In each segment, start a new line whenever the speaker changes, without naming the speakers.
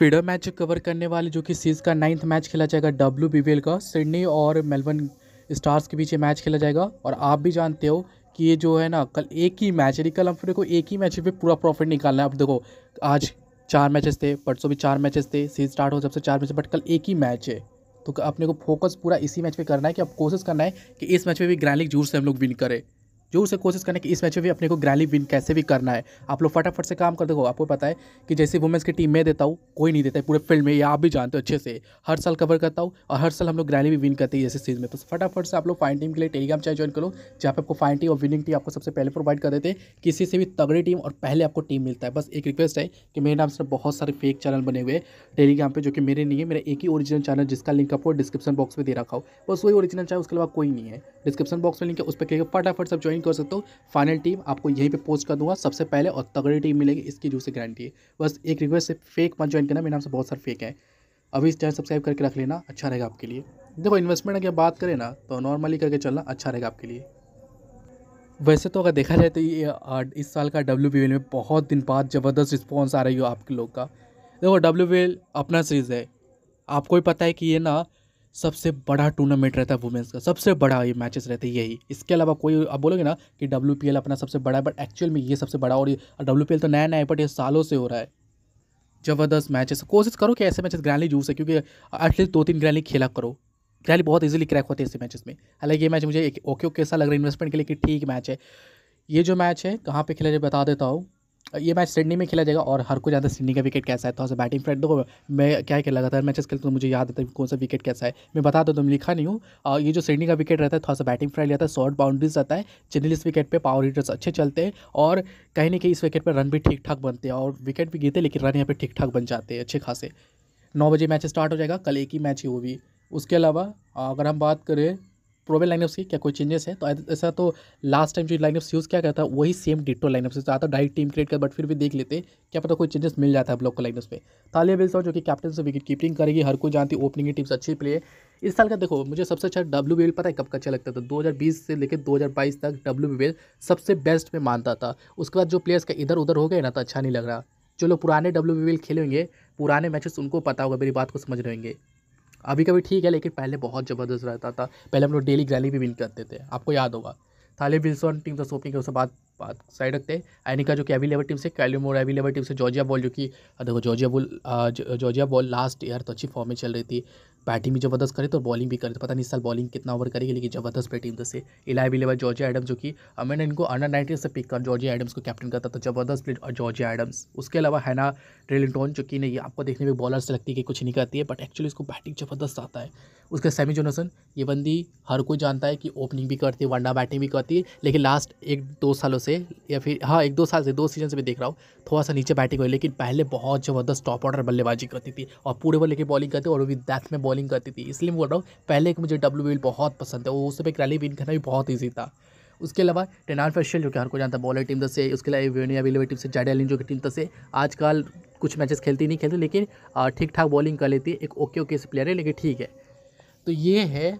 Video match cover करने वाले जो कि सीज का नाइन्थ मैच खेला जाएगा डब्ल्यू का सिडनी और मेलबर्न स्टार्स के बीच ये मैच खेला जाएगा और आप भी जानते हो कि ये जो है ना कल एक ही मैच यानी कल हम को एक ही मैच पे पूरा प्रॉफिट निकालना है अब देखो आज चार मैचेस थे परसों भी चार मैचेस थे सीज स्टार्ट हो जब से चार मैच बट कल एक ही मैच है तो अपने को फोकस पूरा इसी मैच पे करना है कि अब कोशिश करना है कि इस मैच में भी ग्रैंड लीग जूर से हम लोग विन करें जो उसे कोशिश करने की इस मैच में भी अपने को ग्रैली विन कैसे भी करना है आप लोग फटाफट से काम कर देखो आपको पता है कि जैसे वुमेंस की टीम में देता हूँ कोई नहीं देता है पूरे फील्ड में ये आप भी जानते हो अच्छे से हर साल कवर करता हूँ और हर साल हम लोग ग्रैली भी विन करते हैं जैसे सीज में तो फटाफट से आप लोग फाइन टीम के लिए टेलीग्राम चैनल ज्वाइन करो जहाँ पर आपको फाइन टीम और विनिंग टीम आपको सबसे पहले प्रोवाइड कर देते हैं किसी से भी तगड़ी टीम और पहले आपको टीम मिलता है बस एक रिक्वेस्ट है कि मेरे नाम से बहुत सारे फेक चैनल बने हुए टेलीग्राम पर जो कि मेरे नहीं है मेरा एक ही ओरिजिनल चैनल जिसका लिंक आपको डिस्क्रिप्शन बॉक्स में दे रखा हो बस वही ओरिजिनल चैनल उसके अलावा कोई नहीं है डिस्क्रिप्शन बॉक्स में लिंक है उस पर क्लिक फटाफट सब ज्वाइन ज्वाइन कर सकते हो फाइनल टीम आपको यहीं पे पोस्ट कर दूंगा सबसे पहले और तगड़ी टीम मिलेगी इसकी जू से गारंटी है बस एक रिक्वेस्ट है फेक मत ज्वाइन करना मेरे नाम से बहुत सारे फेक है अभी इस चैनल सब्सक्राइब करके रख लेना अच्छा रहेगा आपके लिए देखो इन्वेस्टमेंट अगर बात करें ना तो नॉर्मली करके चलना अच्छा रहेगा आपके लिए वैसे तो अगर देखा जाए तो ये इस साल का डब्ल्यू में बहुत दिन बाद ज़बरदस्त रिस्पॉन्स आ रही हो आपके लोग का देखो डब्ल्यू अपना सीरीज़ है आपको भी पता है कि ये ना सबसे बड़ा टूर्नामेंट रहता है वुमेंस का सबसे बड़ा ये मैचेस रहते हैं यही इसके अलावा कोई आप बोलोगे ना कि डब्ल्यू अपना सबसे बड़ा है बट एक्चुअल में ये सबसे बड़ा और डब्ल्यू तो नया नया है बट ये सालों से हो रहा है ज़बरदस्त मैचेस कोशिश करो कि ऐसे मैचेस ग्रैंडली जूस है क्योंकि एटलीस्ट दो तीन ग्रैंडली खेला करो ग्रैंडली बहुत इजीली क्रैक होते हैं ऐसे मैचेस में हालांकि ये मैच मुझे एक ओके ओके ऐसा लग रहा है इन्वेस्टमेंट के लिए कि ठीक मैच है ये जो मैच है कहाँ पे खेला जाए बता देता हूँ ये मैच सिडनी में खेला जाएगा और हर को ज़्यादा सिडनी का विकेट कैसा है तो बैटिंग फ्रेंड देखो मैं क्या क्या लगातार मैचेस खेलता तो मुझे याद आता है कौन सा विकेट कैसा है मैं बता दो तो तुम लिखा नहीं हूँ ये जो सिडनी का विकेट रहता है थोड़ा सा बैटिंग फ्रेंड रहता है शॉर्ट बाउंड्रीज रहता है जनरली इस विकेट पर पावर हीटर्स अच्छे चलते हैं और कहीं ना कहीं इस विकेट पर रन भी ठीक ठाक बनते हैं और विकेट भी गिरते लेकिन रन यहाँ पर ठीक ठाक बन जाते हैं अच्छे खासे नौ बजे मैच स्टार्ट हो जाएगा कल एक ही मैच ही वो भी उसके अलावा अगर हम बात करें प्रोबेल लाइनअप्स की क्या कोई चेंजेस है तो ऐसा तो लास्ट टाइम जो लाइनअप्स यूज़ क्या करता वही सेम डिटो लाइनअप से आता डायरेक्ट टीम क्रिएट कर बट फिर भी देख लेते क्या पता कोई चेंजेस मिल जाता है ब्लॉक को लाइनअप पे तालिया बिल्सा जो कि कैप्टन से विकेट कीपिंग करेगी हर कोई जानती ओपनिंग टीम्स अच्छी प्ले इस साल का देखो मुझे सबसे अच्छा डब्ल्यू बी पता है कब का अच्छा लगता था 2020 से लेकर 2022 तक डब्ल्यू बी सबसे बेस्ट में मानता था उसके बाद जो प्लेयर्स का इधर उधर हो गए ना तो अच्छा नहीं लग रहा जो लोग पुराने डब्ल्यू बी खेलेंगे पुराने मैचेस उनको पता होगा मेरी बात को समझ रहेंगे अभी कभी ठीक है लेकिन पहले बहुत ज़बरदस्त रहता था पहले हम लोग डेली ग्रैली भी विन करते थे आपको याद होगा थाली विल्सन टीम दस सोपिंग के उसके बाद साइड रखते हैं एनिका जो कि अवेलेबल टीम से कैलियो मोर अवेलेबल टीम से जॉर्जिया बॉल जो कि देखो Georgia Voll Georgia Voll last year तो अच्छी फॉर्म में चल रही थी बैटिंग भी जबरदस्त करे तो बॉलिंग भी करे तो पता नहीं इस साल बॉलिंग कितना ओवर करेगी लेकिन जबरदस्त बैटिंग तो से इला अवेलेबल जॉर्जिया एडम्स जो कि मैंने इनको अंडर नाइनटीन से पिक कर जॉर्जिया एडम्स को कैप्टन करता तो जबरदस्त प्लेट और जॉर्जिया एडम्स उसके अलावा हैना रेलिंगटोन जो कि नहीं आपको देखने में बॉलर से लगती है कि कुछ नहीं करती है बट एक्चुअली इसको बैटिंग जबरदस्त आता है उसके सेमी जोनसन ये बंदी हर कोई जानता है कि ओपनिंग भी करती है वनडा बैटिंग भी करती है लेकिन लास्ट एक दो सालों से से या फिर हाँ एक दो साल से दो सीजन से मैं देख रहा हूँ थोड़ा सा नीचे बैटिंग हुई लेकिन पहले बहुत ज़बरदस्त टॉप ऑर्डर बल्लेबाजी करती थी और पूरे बल्ले की बॉलिंग करती और वो भी डेथ में बॉलिंग करती थी इसलिए मैं बोल रहा हूँ पहले एक मुझे डब्ल्यू बहुत पसंद है वो उस पर रैली विन करना भी बहुत ईजी था उसके अलावा टेनान फेशियल जो कि हर को जानता है बॉलर टीम दस से उसके अलावा वेनिया टीम से जाडे जो कि टीम दस से आजकल कुछ मैचेस खेलती नहीं खेलती लेकिन ठीक ठाक बॉलिंग कर लेती है एक ओके ओके से प्लेयर है लेकिन ठीक है तो ये है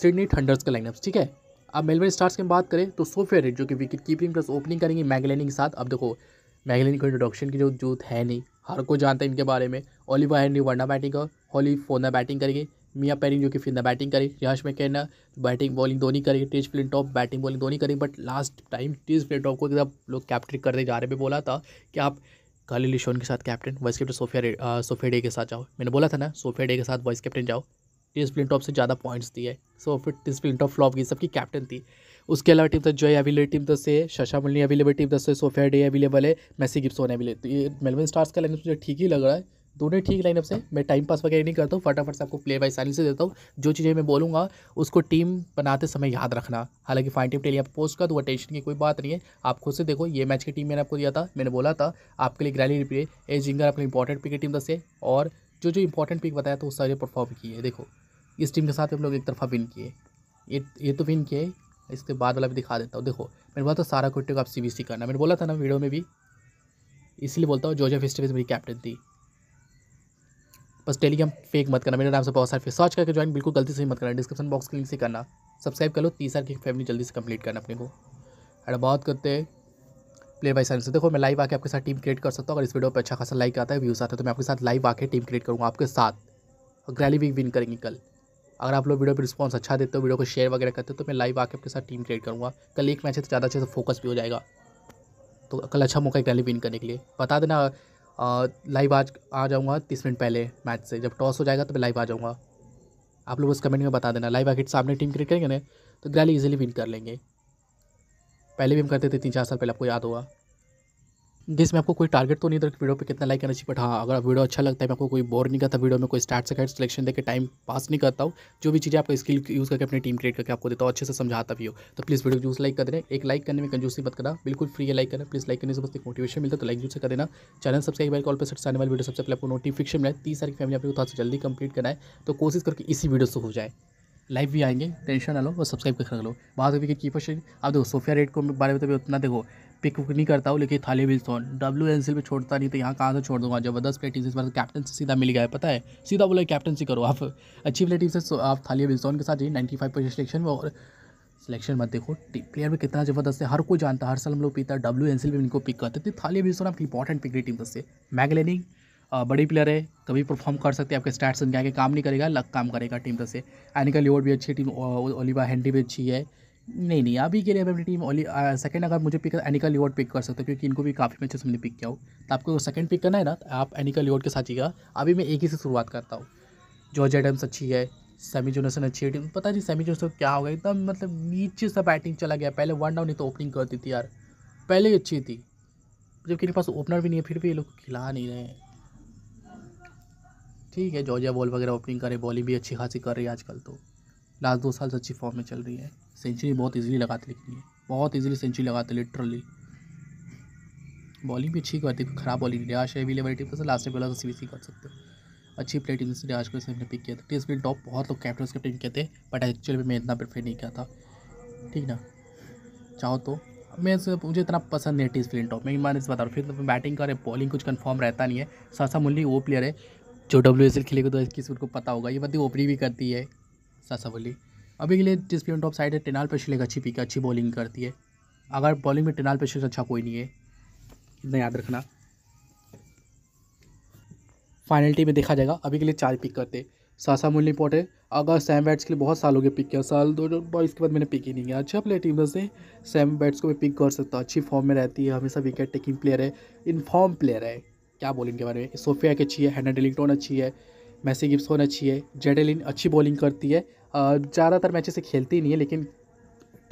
सिडनी थंडर्स का लाइनअप ठीक है अब मेलबर्न स्टार्स की बात करें तो सोफिया रेड जो कि विकेट कीपिंग प्लस ओपनिंग करेंगे मैगलेनी के साथ अब देखो मैगलेनी को इंट्रोडक्शन की जो जूत है नहीं हर को जानता है इनके बारे में ओलिवा हेनरी वर्ना बैटिंग कर होली फोना बैटिंग करेंगे मियाँ पेरिंग जो कि फिर बैटिंग करें रिहाश में कहना बैटिंग बॉलिंग दोनों करेंगे Tess Flintoff batting bowling दोनों करेंगे but last time Tess Flintoff को एकदम लोग कैप्टन करने जा रहे में बोला था कि आप खाली लिशोन के साथ captain vice captain Sophia Sophia Day के साथ जाओ मैंने बोला था ना सोफिया डे के साथ वाइस कैप्टन जाओ टी स्प्लिन से ज़्यादा पॉइंट्स दिए सो फिर टी फ्लॉप की सबकी कैप्टन थी उसके अलावा टीम दस जो है अवेलेबल टीम दस से शशा मुल्ली अवेलेबल टीम दस से सोफिया डे अवेलेबल है मैसी गिप्सोन अवेलेबल तो ये मेलबर्न स्टार्स का लाइनअप मुझे ठीक ही लग रहा है दोनों ठीक लाइनअप से मैं टाइम पास वगैरह नहीं करता हूँ फटाफट से आपको प्ले बाय सारी से देता हूँ जो चीज़ें मैं बोलूँगा उसको टीम बनाते समय याद रखना हालांकि फाइन टीम टेली आप पोस्ट कर दूँगा टेंशन की कोई बात नहीं है आप खुद से देखो ये मैच की टीम मैंने आपको दिया था मैंने बोला था आपके लिए ग्रैली रिप्ले ए जिंगर अपनी इंपॉर्टेंट पिकेट टीम दस और जो जो इंपॉर्टेंट पिक बताया था तो उस सारे परफॉर्म किए देखो इस टीम के साथ हम लोग एक तरफा विन किए ये ये तो विन किए इसके बाद वाला भी दिखा देता हूँ देखो मैंने बोला था सारा कुट्टे को आप सी करना मैंने बोला था ना वीडियो में भी इसलिए बोलता हूँ जोजा स्टेविस मेरी कैप्टन थी बस टेलीग्राम फेक मत करना मेरे नाम से बहुत सारे सर्च करके ज्वाइन बिल्कुल गलती से ही मत करना डिस्क्रिप्शन बॉक्स के लिंक से करना सब्सक्राइब कर लो तीस साल की फैमिली जल्दी से कंप्लीट करना अपने को अरे बहुत करते हैं प्ले बाई साइलेंसर देखो मैं लाइव आके आपके साथ टीम क्रिएट कर सकता हूँ अगर इस वीडियो पर अच्छा खासा लाइक आता है व्यूज़ आता है तो मैं आपके साथ लाइव आके टीम क्रिएट करूँगा आपके साथ और ग्रैली भी विन करेंगे कल अगर आप लोग वीडियो पर रिस्पॉन्स अच्छा देते हो वीडियो को शेयर वगैरह करते हो तो मैं लाइव आके आपके साथ टीम क्रिएट करूँगा कल एक मैच है तो ज़्यादा अच्छे से फोकस भी हो जाएगा तो कल अच्छा मौका है ग्रैली विन करने के लिए बता देना लाइव आज आ जाऊँगा तीस मिनट पहले मैच से जब टॉस हो जाएगा तो मैं लाइव आ जाऊँगा आप लोग उस कमेंट में बता देना लाइव आके सामने टीम क्रिएट करेंगे ना तो ग्रैली इजीली विन कर लेंगे पहले भी हम करते थे तीन चार साल पहले आपको याद होगा जिस में आपको कोई टारगेट तो नहीं था कि वीडियो पे कितना लाइक करना चाहिए बट हाँ अगर वीडियो अच्छा लगता है मैं आपको कोई बोर नहीं करता वीडियो में कोई स्टार्ट से कट सिलेक्शन देकर टाइम पास नहीं करता हूँ जो भी चीज़ें आपको स्किल यूज़ करके अपनी टीम क्रिएट करके आपको देता हूँ अच्छे से समझाता भी हो तो प्लीज़ वीडियो जूस लाइक कर देना एक लाइक करने में कंजूसी मत करना बिल्कुल फ्री है लाइक करना प्लीज़ लाइक करने से बस एक मोटिवेशन मिलता है तो लाइक जूस कर देना चैनल सब्सक्राइब बेल कॉल पर सबसे आने वाली वीडियो सबसे पहले आपको नोटिफिकेशन मिला तीस सारी फैमिली आपको थोड़ा सा जल्दी कंप्लीट करना है तो कोशिश करके इसी वीडियो से हो जाए लाइव भी आएंगे टेंशन ना लो और सब्सक्राइब कर लो बात होती है कीपर शेख आप देखो सोफिया रेड को बारे में तो उतना देखो पिक नहीं करता हूँ लेकिन थाली विल्सॉन डब्ल्यू एन पे छोड़ता नहीं तो यहाँ कहाँ से छोड़ दूंगा जबरदस्त प्लेटिंग इस बार कैप्टन से सीधा मिल गया है पता है सीधा बोला कैप्टनसी करो आप अच्छी प्लेटिंग से आप थाली विल्सॉन के साथ जाइए नाइन्टी फाइव परसेंट सिलेक्शन में और सिलेक्शन मत देखो प्लेयर में कितना जबरदस्त है हर कोई जानता है हर साल हम लोग पीता है डब्ल्यू एन भी इनको पिक करते थे तो थाली विल्सॉन आपकी इंपॉर्टेंट पिक रही टीम से मैगलेनिंग बड़ी प्लेयर है कभी परफॉर्म कर सकते हैं आपके स्टैट्स उनके आगे काम नहीं करेगा लक काम करेगा टीम से एनिकल लियोड भी अच्छी टीम ओलिवा हैंडी भी अच्छी है नहीं नहीं अभी के लिए मैं अपनी टीम ओली सेकंड अगर मुझे पिक एनिकल लियोड पिक कर सकते हो क्योंकि इनको भी काफ़ी मैचेस मैंने पिक किया हो तो आपको सेकंड पिक करना है ना तो आप एनिकल लियोड के साथ ही अभी मैं एक ही से शुरुआत करता हूँ जॉर्ज एडम्स अच्छी है सेमी जोनसन अच्छी है टीम पता नहीं सेमी जोनसन क्या होगा एकदम मतलब नीचे से बैटिंग चला गया पहले वन डाउन नहीं तो ओपनिंग करती थी यार पहले ही अच्छी थी जबकि इनके पास ओपनर भी नहीं है फिर भी ये लोग खिला नहीं रहे हैं ठीक है जॉर्जिया बॉल वगैरह ओपनिंग करे बॉलिंग भी अच्छी खासी कर रही है आजकल तो लास्ट दो साल से अच्छी फॉर्म में चल रही है सेंचुरी बहुत ईजिली लगाते लेकिन बहुत ईजिली सेंचुरी लगाते लिटरली बॉलिंग भी अच्छी करती है खराब बॉलिंग नहीं है अवेलेबल टीम से लास्ट में बोला बी कर सकते हो अच्छी प्लेट टीम से आज को पिक किया था टेस्ट टॉप बहुत लोग कैप्टन उसके टीम कहते हैं बट एक्चुअली मैं इतना प्रेफर नहीं किया था ठीक ना चाहो तो मैं मुझे इतना पसंद नहीं है टीस टॉप मैं मैंने बता रहा हूँ फिर तो बैटिंग करें बॉलिंग कुछ कन्फर्म रहता नहीं है सासा मुल्ली वो प्लेयर है जो डब्ल्यू एस एल खेलेगा तो इसकी स्पीड को पता होगा ये बंदी ओपनिंग भी करती है सासा बोली अभी के लिए डिस्प्ले टॉप साइड है टेनाल पेशल एक अच्छी पिक अच्छी बॉलिंग करती है अगर बॉलिंग में टेनाल पेशल अच्छा कोई नहीं है इतना याद रखना फाइनल टी में देखा जाएगा अभी के लिए चार पिक करते सासा मूल पोर्ट है अगर सैम बैट्स के लिए बहुत साल हो गए पिक किया साल दो हज़ार बाईस के बाद मैंने पिक ही नहीं किया अच्छा प्लेयर टीम में से सैम बैट्स को मैं पिक कर सकता अच्छी फॉर्म में रहती है हमेशा विकेट टेकिंग प्लेयर है इन फॉर्म प्लेयर है क्या बोलें इनके बारे में सोफिया एक अच्छी है हैना डिलिंगटन अच्छी है मैसी गिप्सोन अच्छी है जेडेलिन अच्छी बॉलिंग करती है ज़्यादातर मैचेस से खेलती ही नहीं है लेकिन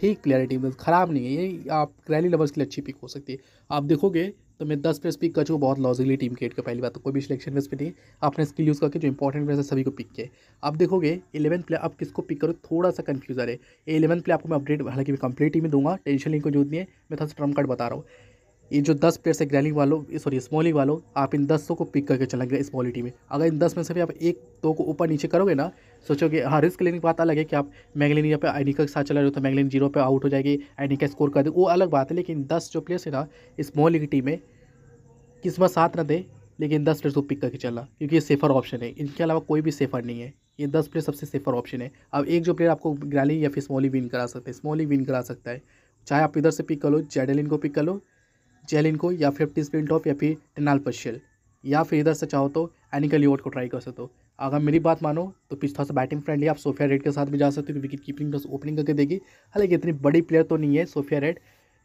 ठीक प्लेयर है टीम ख़राब नहीं है ये आप रैली लवर्स के लिए अच्छी पिक हो सकती है आप देखोगे तो मैं दस प्लेस पिक कर चुका बहुत लॉजिकली टीम क्रिएट कर पहली बात तो कोई भी सिलेक्शन बेस पे नहीं आपने स्किल यूज़ करके जो इंपॉर्टेंट प्लेयर है सभी को पिक किए आप देखोगे इलेवन प्लेयर आप किसको पिक करो थोड़ा सा कन्फ्यूज़र है इलेवन प्लेयर आपको मैं अपडेट हालांकि मैं कंप्लीट ही में दूंगा टेंशन लेने को जरूरत नहीं है मैं थोड़ा सा ट्रम कार्ड बता रहा हूँ ये जो दस प्लेयर्स है ग्रैलिंग वालों सॉरी स्मॉलिंग वालों आप इन दसों को पिक करके चलेंगे स्मॉलिटी में अगर इन दस में से भी आप एक दो को ऊपर नीचे करोगे ना सोचोगे हाँ रिस्क लेने की बात अलग है कि आप मैगलिन यहाँ पे आइनिका के साथ चला रहे हो तो मैगलिन जीरो पे आउट हो जाएगी आइनिका स्कोर कर दे वो अलग बात है लेकिन दस जो प्लेयर्स है ना स्मॉल लीग टीम में किस्मत साथ ना दे लेकिन दस प्लेयर्स को पिक करके चलना क्योंकि ये सेफर ऑप्शन है इनके अलावा कोई भी सेफर नहीं है ये दस प्लेयर सबसे सेफर ऑप्शन है अब एक जो प्लेयर आपको ग्रैलिंग या फिर स्मॉली विन करा सकते हैं स्मॉली विन करा सकता है चाहे आप इधर से पिक कर लो जैडलिन को पिक कर लो जेलिन को या फिर टिस्पिल टॉप या फिर टेनाल पर शेल या फिर इधर से चाहो तो एनिकल लियोट को ट्राई कर सकते हो अगर मेरी बात मानो तो थोड़ा सा बैटिंग फ्रेंडली आप सोफिया रेड के साथ भी जा सकते हो विकेट कीपिंग बस ओपनिंग करके देगी हालांकि इतनी बड़ी प्लेयर तो नहीं है सोफिया रेड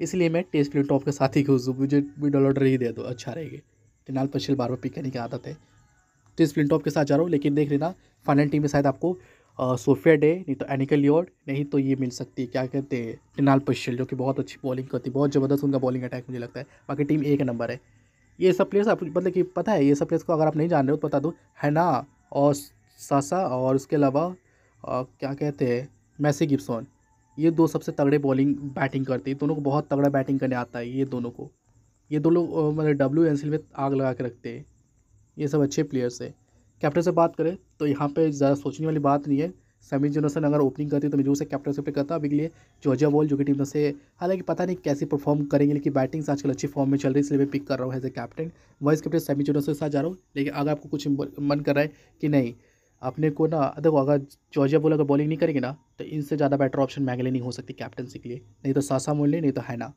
इसलिए मैं टेस्ट प्लेयर टॉप के साथ ही घुस दूँ मुझे भी डॉलर ही दे दो तो अच्छा रहेगा टेनाल पर बार बार पिक करने की आदत है टेस्ट प्लेयर टॉप के साथ जा रहा हूँ लेकिन देख लेना फाइनल टीम में शायद आपको सोफिया डे नहीं तो एनिकल योर्ड नहीं तो ये मिल सकती है क्या कहते हैं टिनाल पश्चिल जो कि बहुत अच्छी बॉलिंग करती है बहुत ज़बरदस्त उनका बॉलिंग अटैक मुझे लगता है बाकी टीम एक नंबर है ये सब प्लेयर्स आप मतलब कि पता है ये सब प्लेयर्स को अगर आप नहीं जान रहे हो तो बता दो हैना और सासा और उसके अलावा क्या कहते हैं मैसी गिब्सोन ये दो सबसे तगड़े बॉलिंग बैटिंग करते हैं दोनों को बहुत तगड़ा बैटिंग करने आता है ये दोनों को ये दोनों मतलब डब्ल्यू एन में आग लगा के रखते हैं ये सब अच्छे प्लेयर्स हैं कैप्टन से बात करें तो यहाँ पे ज़्यादा सोचने वाली बात नहीं है समी जोनसन अगर ओपनिंग करती तो मैं जो से कैप्टन से करता अभी के लिए जॉर्जिया वॉल जो कि टीम से हालांकि पता नहीं कैसे परफॉर्म करेंगे लेकिन बैटिंग्स आजकल अच्छी फॉर्म में चल रही है इसलिए मैं पिक कर रहा हूँ as a captain vice captain Sammy Johnson के साथ जा रहा हूँ लेकिन अगर आपको कुछ मन कर रहा है कि नहीं अपने को ना देखो अगर जॉर्जिया बोल अगर बॉलिंग नहीं करेंगे ना तो इनसे ज़्यादा बेटर ऑप्शन मैगले नहीं हो सकती कैप्टनसी के लिए नहीं तो सासा मूल्य नहीं तो हैना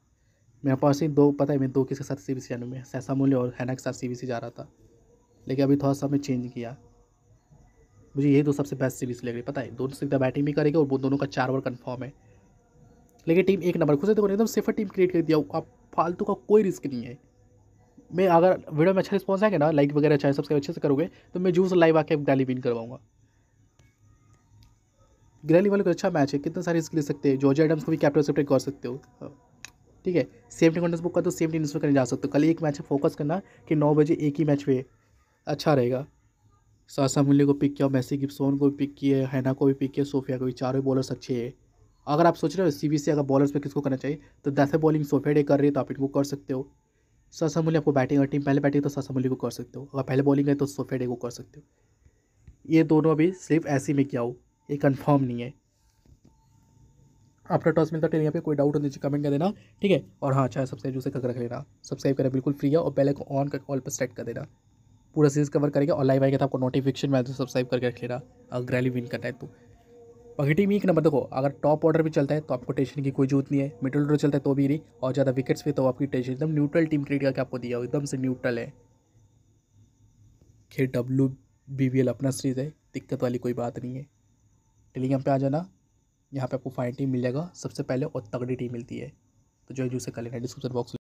मेरे पास ही दो पता है मैं दो किसके साथ सी बी सी जाने में सहसा मूल्य और हैना के साथ सी बी सी जा रहा था लेकिन अभी थोड़ा सा मैं चेंज किया मुझे ये दो सबसे बेस्ट सीरीज लग रही पता है दोनों से बैटिंग भी करेगी और दोनों का चार ओवर कन्फर्म है लेकिन टीम एक नंबर खुद से देखो एकदम सेफर टीम क्रिएट कर दिया आप फालतू का कोई रिस्क नहीं है मैं अगर वीडियो में अच्छा रिस्पॉन्स आएगा ना लाइक वगैरह चाहे अच्छा सब्सक्राइब अच्छे से करोगे तो मैं जूस लाइव आके ग्रैली विन करवाऊंगा ग्रैली वाले को अच्छा मैच है कितने सारे रिस्क ले सकते हैं जॉर्ज एडम्स को भी कैप्टन सेप्टेट कर सकते हो हाँ। ठीक है सेम टीम बुक का तो सेम टीम बुक करने जा सकते हो कल एक मैच है फोकस करना कि नौ बजे एक ही मैच हुए अच्छा रहेगा सासा मुल्ले को पिक किया मैसी गिप्सोन को भी पिक किए हैना को भी पिक किया सोफिया को भी चारों बॉलर्स अच्छे हैं अगर आप सोच रहे हो सी से अगर बॉलर्स पर किसको करना चाहिए तो दैसे बॉलिंग सोफिया डे कर रही है तो आप इनको कर सकते हो सासा मुल्ले आपको बैटिंग अगर टीम पहले बैटिंग तो सासा मूल्य को कर सकते हो अगर पहले बॉलिंग है तो सोफिया डे को कर सकते हो ये दोनों अभी सिर्फ ऐसे में किया हो ये कन्फर्म नहीं है आपका टॉस मिलता है यहाँ पे कोई डाउट हो तो नीचे कमेंट कर देना ठीक है और हाँ अच्छा सब्सक्राइब से कर रख लेना सब्सक्राइब करें बिल्कुल फ्री है और बेल को ऑन कर ऑल पर सेट कर देना पूरा सीरीज़ कवर करेंगे और लाइव आएगा तो आपको नोटिफिकेशन मिलता तो सब्सक्राइब करके रख लेना अगर रैली विन करना है तो बाकी टीम एक नंबर देखो अगर टॉप ऑर्डर भी चलता है तो आपको टेंशन की कोई जरूरत नहीं है मिडल ऑर्डर चलता है तो भी नहीं और ज़्यादा विकेट्स भी तो आपकी टेंशन एकदम न्यूट्रल टीम क्रिएट करके आपको दिया हो एकदम से न्यूट्रल है खे डब्ल्यू बी वी एल अपना सीरीज़ है दिक्कत वाली कोई बात नहीं है टेलीग्राम पे आ जाना यहाँ पे आपको फाइन टीम मिल जाएगा सबसे पहले और तगड़ी टीम मिलती है तो जो है जूसे कर लेना डिस्क्रिप्शन बॉक्स